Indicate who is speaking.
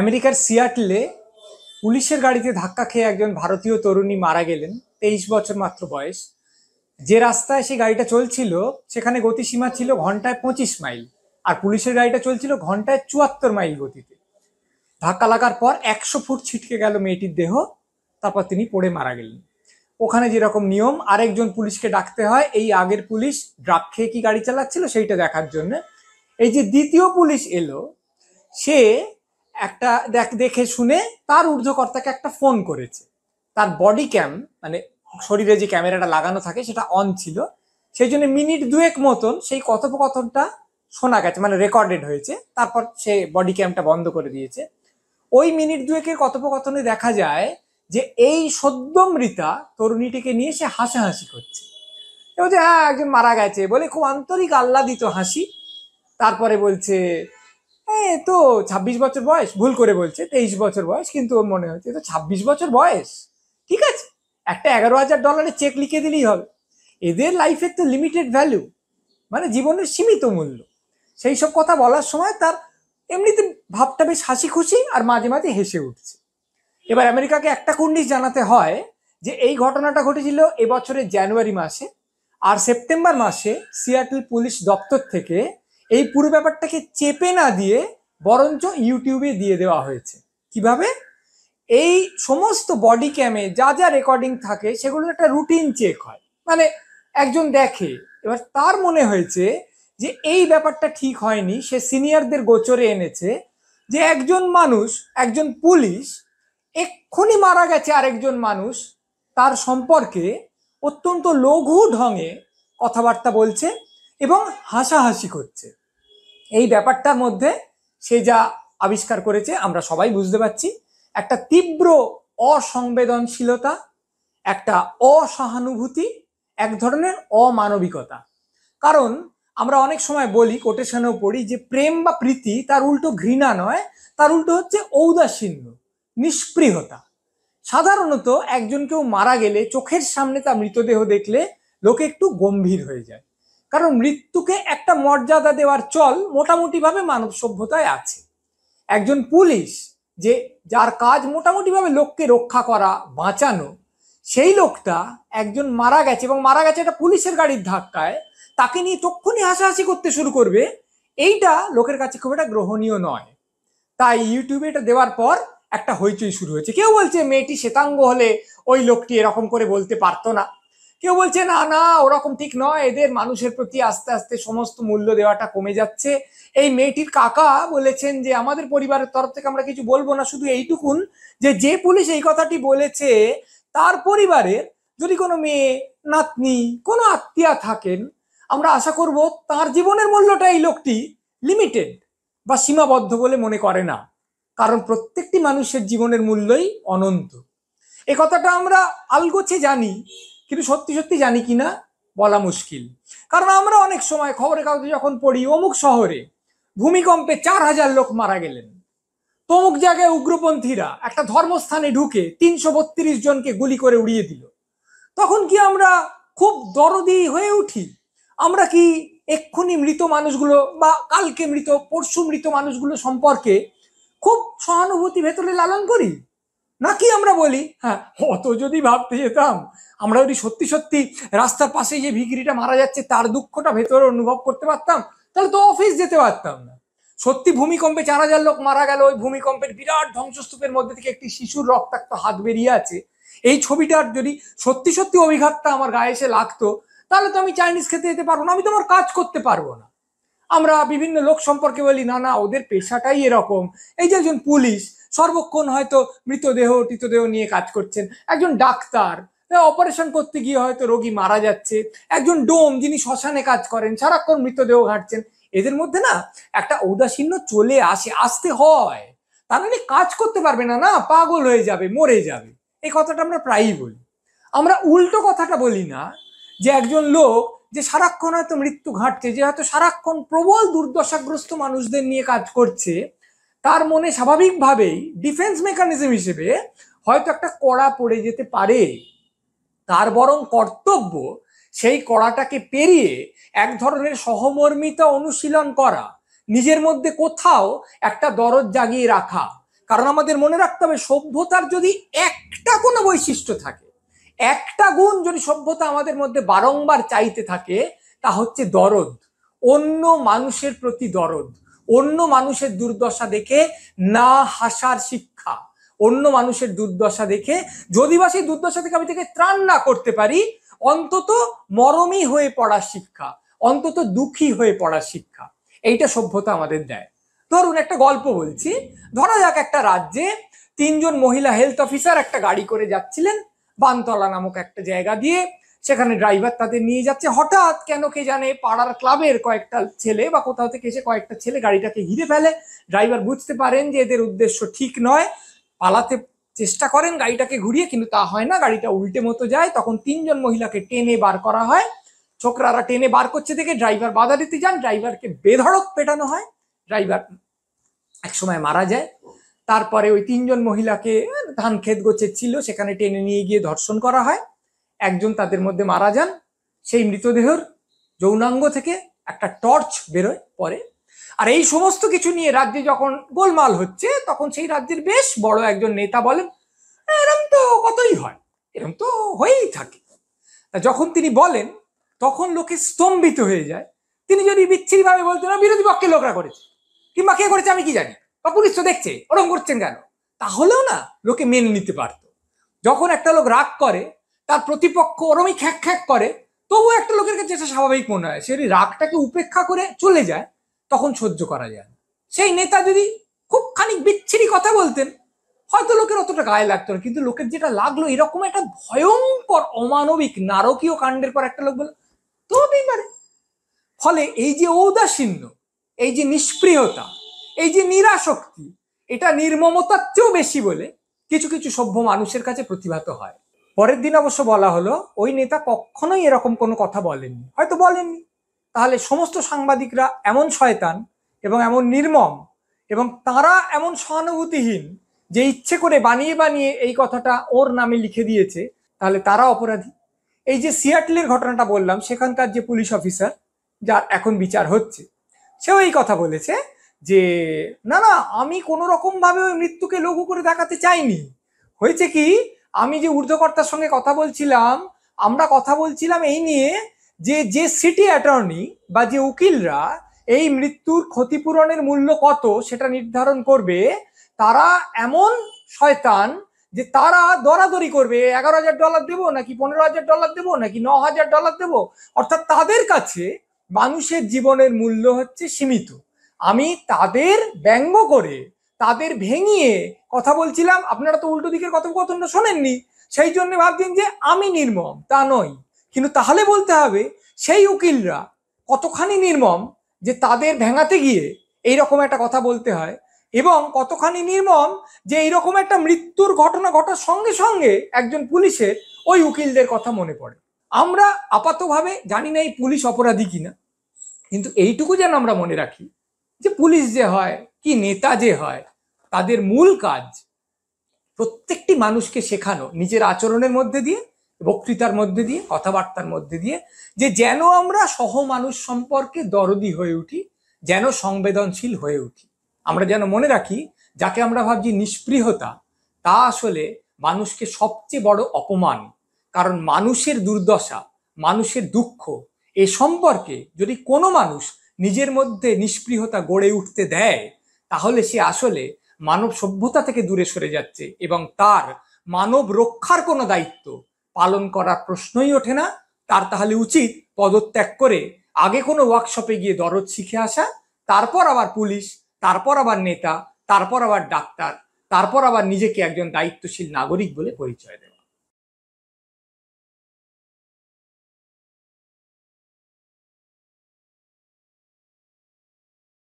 Speaker 1: আমেরিকার সিয়াটলে পুলিশের গাড়িতে ধাক্কা খেয়ে একজন ভারতীয় তরুণী মারা গেলেন তেইশ বছর মাত্র বয়স যে রাস্তায় সেই গাড়িটা চলছিল সেখানে গতিসীমা ছিল ঘন্টায় পঁচিশ মাইল আর পুলিশের গাড়িটা চলছিল ঘন্টায় চুয়াত্তর মাইল গতিতে ধাক্কা লাগার পর একশো ফুট ছিটকে গেল মেয়েটির দেহ তারপর তিনি পড়ে মারা গেলেন ওখানে যেরকম নিয়ম আরেকজন পুলিশকে ডাকতে হয় এই আগের পুলিশ ড্রাপ খেয়ে কি গাড়ি চালাচ্ছিল সেইটা দেখার জন্য এই যে দ্বিতীয় পুলিশ এলো সে একটা দেখ দেখে শুনে তার ঊর্ধ্বকর্তাকে একটা ফোন করেছে তার বডি ক্যাম মানে শরীরে যে ক্যামেরাটা লাগানো থাকে সেটা অন ছিল সেই জন্য মিনিট দুয়েক মতন সেই কথোপকথনটা শোনা গেছে মানে রেকর্ডেড হয়েছে তারপর সে বডি ক্যামটা বন্ধ করে দিয়েছে ওই মিনিট দুয়েকের কথোপকথনে দেখা যায় যে এই সদ্যমৃতা তরুণীটিকে নিয়ে সে হাসাহাসি করছে এবং যে হ্যাঁ একজন মারা গেছে বলে খুব আন্তরিক আহ্লাদিত হাসি তারপরে বলছে এ তো ২৬ বছর বয়স ভুল করে বলছে তেইশ বছর বয়স কিন্তু ওর মনে হচ্ছে তো ২৬ বছর বয়স ঠিক আছে একটা এগারো হাজার ডলারের চেক লিখে দিলেই হবে এদের লাইফের তো লিমিটেড ভ্যালু মানে জীবনের সীমিত মূল্য সেই সব কথা বলার সময় তার এমনিতে ভাবটা বেশ হাসি খুশি আর মাঝে মাঝে হেসে উঠছে এবার আমেরিকাকে একটা কুন্ডিস জানাতে হয় যে এই ঘটনাটা ঘটেছিল এবছরের জানুয়ারি মাসে আর সেপ্টেম্বর মাসে সিয়াটল পুলিশ দপ্তর থেকে এই পুরো ব্যাপারটাকে চেপে না দিয়ে বরঞ্চ ইউটিউবে দিয়ে দেওয়া হয়েছে কিভাবে এই সমস্ত বডি ক্যামে যা যা রেকর্ডিং থাকে সেগুলো একটা রুটিন চেক হয় মানে একজন দেখে এবার তার মনে হয়েছে যে এই ব্যাপারটা ঠিক হয়নি সে সিনিয়রদের গোচরে এনেছে যে একজন মানুষ একজন পুলিশ এক্ষুনি মারা গেছে আরেকজন মানুষ তার সম্পর্কে অত্যন্ত লঘু ঢঙে কথাবার্তা বলছে এবং হাসাহাসি করছে এই ব্যাপারটার মধ্যে সে যা আবিষ্কার করেছে আমরা সবাই বুঝতে পারছি একটা তীব্র অসংবেদনশীলতা একটা অসহানুভূতি এক ধরনের অমানবিকতা কারণ আমরা অনেক সময় বলি কোটেশনেও পড়ি যে প্রেম বা প্রীতি তার উল্টো ঘৃণা নয় তার উল্টো হচ্ছে ঔদাসীন্য নিষ্পৃহতা সাধারণত একজন কেউ মারা গেলে চোখের সামনে তার মৃতদেহ দেখলে লোকে একটু গম্ভীর হয়ে যায় কারণ মৃত্যুকে একটা মর্যাদা দেওয়ার চল মোটামুটিভাবে মানব সভ্যতায় আছে একজন পুলিশ যে যার কাজ মোটামুটিভাবে লোককে রক্ষা করা বাঁচানো সেই লোকটা একজন মারা গেছে এবং মারা গেছে একটা পুলিশের গাড়ির ধাক্কায় তাকে নিয়ে তক্ষুনি হাসাহাসি করতে শুরু করবে এইটা লোকের কাছে খুব একটা গ্রহণীয় নয় তাই ইউটিউবে এটা দেওয়ার পর একটা হইচই শুরু হয়েছে কেউ বলছে মেয়েটি শ্বেতাঙ্গ হলে ওই লোকটি এরকম করে বলতে পারতো না কেউ বলছে না না ওরকম ঠিক নয় এদের মানুষের প্রতি আস্তে আস্তে সমস্ত মূল্য দেওয়াটা কমে যাচ্ছে এই মেয়েটির কাকা বলেছেন যে আমাদের পরিবারের তরফ থেকে আমরা কিছু বলবো না শুধু এইটুকুন যে যে পুলিশ এই কথাটি বলেছে তার পরিবারের যদি কোনো মেয়ে নাতনি কোনো আত্মীয়া থাকেন আমরা আশা করব তার জীবনের মূল্যটা এই লোকটি লিমিটেড বা সীমাবদ্ধ বলে মনে করে না কারণ প্রত্যেকটি মানুষের জীবনের মূল্যই অনন্ত এ কথাটা আমরা আলগোছে জানি কিন্তু সত্যি সত্যি জানি কি না বলা মুশকিল কারণ আমরা অনেক সময় খবরের কাগজে যখন পড়ি অমুক শহরে ভূমিকম্পে চার হাজার লোক মারা গেলেন তমুক জায়গায় উগ্রপন্থীরা একটা ধর্মস্থানে ঢুকে তিনশো বত্রিশ জনকে গুলি করে উড়িয়ে দিল তখন কি আমরা খুব দরদি হয়ে উঠি আমরা কি এক্ষুনি মৃত মানুষগুলো বা কালকে মৃত পরশু মৃত মানুষগুলো সম্পর্কে খুব সহানুভূতি ভেতরে লালন করি নাকি আমরা বলি হ্যাঁ অত যদি ভাবতে যেতাম আমরা যদি সত্যি সত্যি রাস্তার পাশে যে ভিগিরিটা মারা যাচ্ছে তার দুঃখটা ভেতরে অনুভব করতে পারতাম তাহলে তো অফিস যেতে পারতাম না সত্যি ভূমিকম্পে চার হাজার লোক মারা গেল ওই ভূমিকম্পের বিরাট ধ্বংসস্তূপের মধ্যে থেকে একটি শিশুর রক্তাক্ত হাত বেরিয়ে আছে এই ছবিটার যদি সত্যি সত্যি অভিঘাতটা আমার গায়ে এসে লাগতো তাহলে তো আমি চাইনিজ খেতে যেতে পারবো না আমি তো আমার কাজ করতে পারবো না আমরা বিভিন্ন লোক সম্পর্কে বলি না না ওদের পেশাটাই এরকম এই যে একজন পুলিশ সর্বক্ষণ হয়তো মৃতদেহ টিতদেহ নিয়ে কাজ করছেন একজন ডাক্তার অপারেশন হ্যাঁ, করতে গিয়ে হয়তো রোগী মারা যাচ্ছে একজন ডোম যিনি শ্মশানে কাজ করেন সারাক্ষণ মৃতদেহ ঘাটছেন এদের মধ্যে না একটা ঔদাসীন্য চলে আসে আসতে হয় তা নাহলে মানে কাজ করতে পারবে না না পাগল হয়ে যাবে মরে যাবে এই কথাটা আমরা প্রায়ই বলি আমরা উল্টো কথাটা বলি না যে একজন লোক যে সারাক্ষণ হয়তো মৃত্যু ঘাটছে যে হয়তো সারাক্ষণ প্রবল দুর্দশাগ্রস্ত মানুষদের নিয়ে কাজ করছে তার মনে স্বাভাবিকভাবেই ডিফেন্স মেকানিজম হিসেবে হয়তো একটা কড়া পড়ে যেতে পারে তার বরং কর্তব্য সেই কড়াটাকে পেরিয়ে এক ধরনের সহমর্মিতা অনুশীলন করা নিজের মধ্যে কোথাও একটা দরদ জাগিয়ে রাখা কারণ আমাদের মনে রাখতে হবে সভ্যতার যদি একটা কোনো বৈশিষ্ট্য থাকে একটা গুণ যদি সভ্যতা আমাদের মধ্যে বারংবার চাইতে থাকে তা হচ্ছে দরদ অন্য মানুষের প্রতি দরদ অন্য মানুষের দুর্দশা দেখে না হাসার শিক্ষা অন্য মানুষের দুর্দশা দেখে যদি বা সেই দুর্দশা থেকে আমি থেকে ত্রাণ না করতে পারি অন্তত মরমী হয়ে পড়ার শিক্ষা অন্তত দুঃখী হয়ে পড়ার শিক্ষা এইটা সভ্যতা আমাদের দেয় ধরুন একটা গল্প বলছি ধরা যাক একটা রাজ্যে তিনজন মহিলা হেলথ অফিসার একটা গাড়ি করে যাচ্ছিলেন বানতলা নামক একটা জায়গা দিয়ে সেখানে ড্রাইভার তাদের নিয়ে যাচ্ছে হঠাৎ কেন কে জানে পাড়ার ক্লাবের কয়েকটা ছেলে বা কোথাও থেকে এসে কয়েকটা ছেলে গাড়িটাকে ঘিরে ফেলে ড্রাইভার বুঝতে পারেন যে এদের উদ্দেশ্য ঠিক নয় পালাতে চেষ্টা করেন গাড়িটাকে ঘুরিয়ে কিন্তু তা হয় না গাড়িটা উল্টে মতো যায় তখন তিনজন মহিলাকে টেনে বার করা হয় ছোকরারা টেনে বার করছে দেখে ড্রাইভার বাধা দিতে যান ড্রাইভারকে বেধড়ক পেটানো হয় ড্রাইভার এক সময় মারা যায় তারপরে ওই তিনজন মহিলাকে ধান ক্ষেত গোছের ছিল সেখানে টেনে নিয়ে গিয়ে ধর্ষণ করা হয় একজন তাদের মধ্যে মারা যান সেই মৃতদেহর যৌনাঙ্গ থেকে একটা টর্চ বেরোয় পরে আর এই সমস্ত কিছু নিয়ে রাজ্যে যখন গোলমাল হচ্ছে তখন সেই রাজ্যের বেশ বড় একজন নেতা বলেন এরম তো কতই হয় এরম তো হয়েই থাকে যখন তিনি বলেন তখন লোকে স্তম্ভিত হয়ে যায় তিনি যদি বিচ্ছিন্নভাবে বলতেন বিরোধী পক্ষের লোকরা করেছে কিংবা কে করেছে আমি কি জানি বা পুলিশ তো দেখছে ওরকম করছেন কেন তাহলেও না লোকে মেনে নিতে পারত যখন একটা লোক রাগ করে তার প্রতিপক্ষ ওরমই খ্যাক খ্যাক করে তবুও একটা লোকের কাছে এটা স্বাভাবিক মনে হয় সে রাগটাকে উপেক্ষা করে চলে যায় তখন সহ্য করা যায় সেই নেতা যদি খুব খানিক বিচ্ছিরি কথা বলতেন হয়তো লোকের অতটা গায়ে লাগতো না কিন্তু লোকের যেটা লাগলো এরকম একটা ভয়ঙ্কর অমানবিক নারকীয় কাণ্ডের পর একটা লোক বলে তো পারে ফলে এই যে ঔদাসীন্য এই যে নিষ্প্রিয়তা এই যে নিরাশক্তি এটা নির্মমতার চেয়েও বেশি বলে কিছু কিছু সভ্য মানুষের কাছে প্রতিভাত হয় পরের দিন অবশ্য বলা হলো ওই নেতা কখনোই এরকম কোনো কথা বলেননি হয়তো বলেননি তাহলে সমস্ত সাংবাদিকরা এমন শয়তান এবং এমন নির্মম এবং তারা এমন সহানুভূতিহীন যে ইচ্ছে করে বানিয়ে বানিয়ে এই কথাটা ওর নামে লিখে দিয়েছে তাহলে তারা অপরাধী এই যে সিয়াটলের ঘটনাটা বললাম সেখানকার যে পুলিশ অফিসার যার এখন বিচার হচ্ছে সেও এই কথা বলেছে যে না না আমি কোনো রকমভাবে ওই মৃত্যুকে লঘু করে দেখাতে চাইনি হয়েছে কি আমি যে ঊর্ধ্বকর্তার সঙ্গে কথা বলছিলাম আমরা কথা বলছিলাম এই নিয়ে যে যে সিটি অ্যাটর্নি বা যে উকিলরা এই মৃত্যুর ক্ষতিপূরণের মূল্য কত সেটা নির্ধারণ করবে তারা এমন শয়তান যে তারা দরাদরি করবে এগারো হাজার ডলার দেবো নাকি পনেরো হাজার ডলার দেবো নাকি ন হাজার ডলার দেবো অর্থাৎ তাদের কাছে মানুষের জীবনের মূল্য হচ্ছে সীমিত আমি তাদের ব্যঙ্গ করে তাদের ভেঙিয়ে কথা বলছিলাম আপনারা তো উল্টো দিকের কথোপকথনটা শোনেননি সেই জন্য ভাবছেন যে আমি নির্মম তা নয় কিন্তু তাহলে বলতে হবে সেই উকিলরা কতখানি নির্মম যে তাদের ভেঙাতে গিয়ে এই রকম একটা কথা বলতে হয় এবং কতখানি নির্মম যে এইরকম একটা মৃত্যুর ঘটনা ঘটার সঙ্গে সঙ্গে একজন পুলিশের ওই উকিলদের কথা মনে পড়ে আমরা আপাতভাবে জানি না এই পুলিশ অপরাধী কিনা কিন্তু এইটুকু যেন আমরা মনে রাখি যে পুলিশ যে হয় কি নেতা যে হয় তাদের মূল কাজ প্রত্যেকটি মানুষকে শেখানো নিজের আচরণের মধ্যে দিয়ে বক্তৃতার মধ্যে দিয়ে কথাবার্তার মধ্যে দিয়ে যে যেন আমরা সহ মানুষ সম্পর্কে দরদি হয়ে উঠি যেন সংবেদনশীল হয়ে উঠি আমরা যেন মনে রাখি যাকে আমরা ভাবছি নিষ্পৃহতা তা আসলে মানুষকে সবচেয়ে বড় অপমান কারণ মানুষের দুর্দশা মানুষের দুঃখ এ সম্পর্কে যদি কোনো মানুষ নিজের মধ্যে নিষ্পৃহতা গড়ে উঠতে দেয় তাহলে সে আসলে মানব সভ্যতা থেকে দূরে সরে যাচ্ছে এবং তার মানব রক্ষার কোনো দায়িত্ব পালন করার প্রশ্নই ওঠে না তার তাহলে উচিত পদত্যাগ করে আগে কোনো ওয়ার্কশপে গিয়ে দরদ শিখে আসা তারপর আবার পুলিশ তারপর আবার নেতা তারপর আবার ডাক্তার তারপর আবার নিজেকে একজন দায়িত্বশীল নাগরিক বলে পরিচয় দেয়